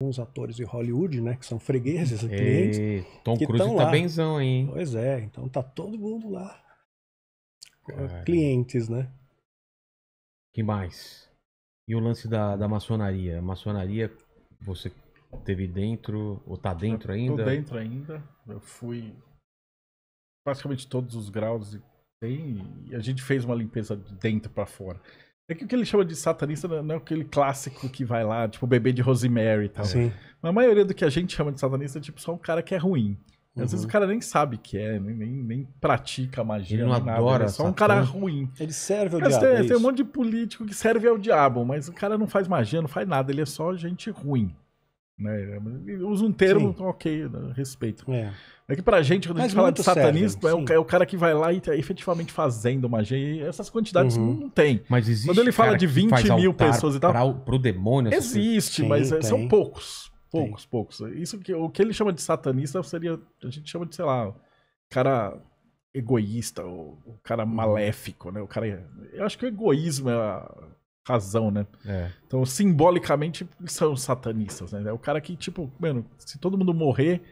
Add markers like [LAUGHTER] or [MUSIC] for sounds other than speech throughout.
alguns atores de Hollywood, né, que são fregueses, Ei, clientes. Tom Cruise tá lá. benzão, hein? Pois é, então tá todo mundo lá. É, Cara. Clientes, né? Que mais? E o lance da, da maçonaria? A maçonaria, você teve dentro, ou tá dentro ainda? Tô dentro ainda. Eu fui praticamente todos os graus e a gente fez uma limpeza de dentro para fora. É que o que ele chama de satanista não é, é aquele clássico que vai lá, tipo o bebê de Rosemary e tal. Sim. Mas a maioria do que a gente chama de satanista é tipo só um cara que é ruim. Uhum. Às vezes uhum. o cara nem sabe que é, nem, nem, nem pratica magia, ele não nem nada. Ele é só um cara ruim. Ele serve ao mas diabo. Tem, é tem um monte de político que serve ao diabo, mas o cara não faz magia, não faz nada, ele é só gente ruim. Né? Usa um termo, Sim. ok, né? respeito. É. é. que pra gente, quando Mas a gente fala de satanista, é, o, é o, cara que vai lá e tá efetivamente fazendo magia. essas quantidades uhum. não tem. Mas existe. Quando ele fala de 20 mil pessoas e tal. Pra, pro demônio, Existe, mas é, são poucos. Poucos, poucos. Isso que, o que ele chama de satanista seria. A gente chama de, sei lá, cara egoísta, o, o cara uhum. maléfico, né? O cara. É, eu acho que o egoísmo é a razão, né? É. Então, simbolicamente, são satanistas, né? É o cara que, tipo, mano, se todo mundo morrer.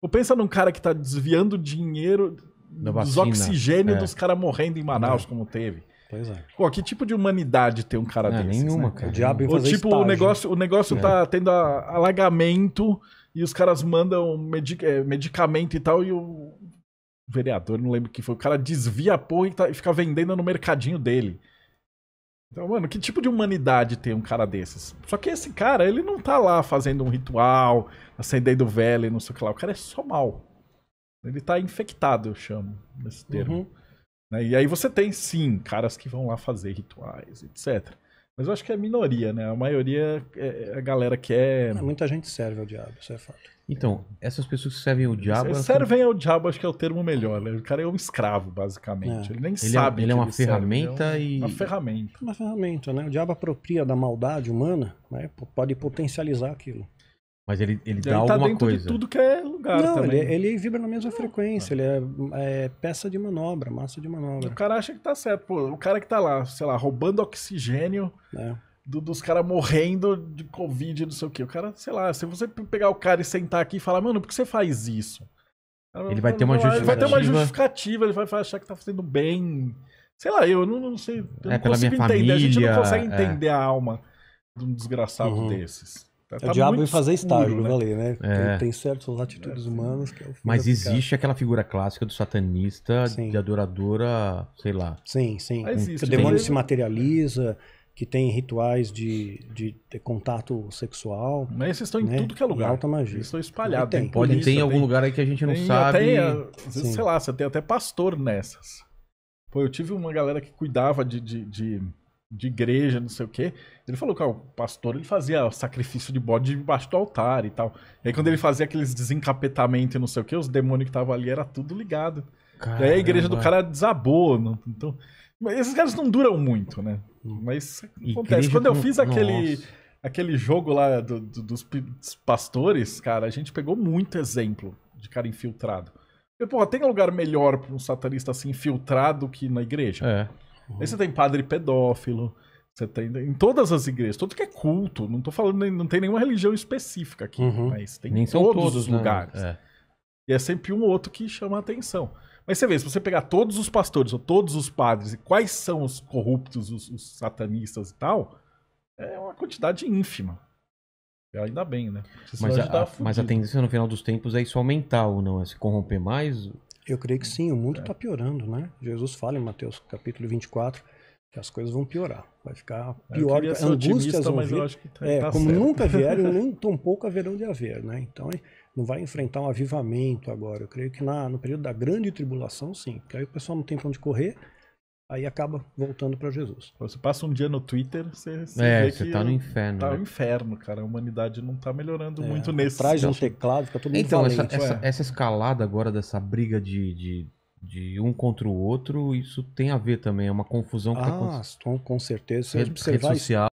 Ou pensa num cara que tá desviando dinheiro dos oxigênio é. dos caras morrendo em Manaus, é. como teve. Pois é. Pô, que tipo de humanidade tem um cara é, desses? Nenhuma, né? cara. O diabo Ou tipo, o negócio, o negócio é. tá tendo alagamento e os caras mandam é, medicamento e tal, e o vereador, não lembro quem foi, o cara desvia a porra e, tá, e fica vendendo no mercadinho dele. Então, mano, que tipo de humanidade tem um cara desses? Só que esse cara, ele não tá lá fazendo um ritual, acendendo vela e não sei o que lá. O cara é só mal. Ele tá infectado, eu chamo nesse termo. Uhum. Né? E aí você tem, sim, caras que vão lá fazer rituais, etc. Mas eu acho que é a minoria, né? A maioria é, é a galera que é. Não, é, muita gente serve ao diabo, isso é fato. Então, essas pessoas que servem ao diabo. Servem são... ao diabo, acho que é o termo melhor, né? O cara é um escravo, basicamente. É. Ele nem ele é sabe. É, ele é uma ele ferramenta serve. e. Uma ferramenta. Uma ferramenta, né? O diabo apropria da maldade humana, né? Pode potencializar aquilo. Mas ele, ele dá ele tá alguma dentro coisa. De tudo que é lugar não, também. Ele, é, ele vibra na mesma não, ah. frequência, cara. ele é, é, peça de manobra, massa de manobra. O cara acha que tá certo, pô. O cara que tá lá, sei lá, roubando oxigênio. É. Do, dos caras morrendo de Covid, não sei o que. O cara, sei lá, se você pegar o cara e sentar aqui e falar, mano, por que você faz isso? Ele vai ter uma justificativa. Vai ter uma justificativa, ele vai achar que tá fazendo bem. Sei lá, eu não, não sei. Eu é, não pela minha entender. família. A gente não consegue entender é. a alma de um desgraçado uhum. desses. Tá, é tá o diabo e fazer estágio, né? né? ali, né? É. Tem, certas atitudes é. humanas que é o Mas existe aquela figura clássica do satanista, sim. de adoradora, sei lá. Sim, sim. Hum. existe, que o demônio se materializa, que tem rituais de, de, de contato sexual. Mas esses estão né? em tudo que é lugar. alta magia. Eles estão espalhados. Tem, Pode ter em algum tem, lugar aí que a gente não tem, sabe. Até, eh, vezes, sei lá, você tem até pastor nessas. Pô, eu tive uma galera que cuidava de, de, de de igreja, não sei o quê. Ele falou que o pastor ele fazia sacrifício de bode debaixo do altar e tal. E aí quando ele fazia aqueles desencapetamentos e não sei o quê, os demônios que estavam ali era tudo ligado. Caramba. E aí a igreja do cara desabou. Não, então, esses caras não duram muito, né? Mas acontece. Igreja quando eu fiz aquele, aquele jogo lá do, do, dos pastores, cara, a gente pegou muito exemplo de cara infiltrado. porra, tem lugar melhor para um satanista assim infiltrado que na igreja? É. Uhum. Aí você tem padre pedófilo, você tem em todas as igrejas, tudo que é culto, não tô falando, não tem nenhuma religião específica aqui, uhum. mas tem em todos, todos os né? lugares. Né? É. E é sempre um ou outro que chama a atenção. Mas você vê, se você pegar todos os pastores ou todos os padres, e quais são os corruptos, os, os satanistas e tal, é uma quantidade ínfima. E ainda bem, né? Mas a, a mas a, tendência no final dos tempos é isso aumentar ou não? É se corromper mais? Eu creio que hum, sim, o mundo está é. piorando, né? Jesus fala em Mateus capítulo 24 que as coisas vão piorar, vai ficar é, pior, eu angústias vão vir, tá, é, tá como certo. nunca vieram, [LAUGHS] nem tão pouco haverão de haver, né? Então não vai enfrentar um avivamento agora. Eu creio que na, no período da grande tribulação, sim, porque aí o pessoal não tem para onde correr, Aí acaba voltando para Jesus. Você passa um dia no Twitter, você, você é, vê você que tá no inferno. Tá no né? inferno, cara. A humanidade não tá melhorando é, muito nesse. Traz um teclado, fica todo mundo Então, essa, essa, é. essa, escalada agora dessa briga de, de de um contra o outro, isso tem a ver também, é uma confusão que tá ah, tá com certeza. Se observar rede social,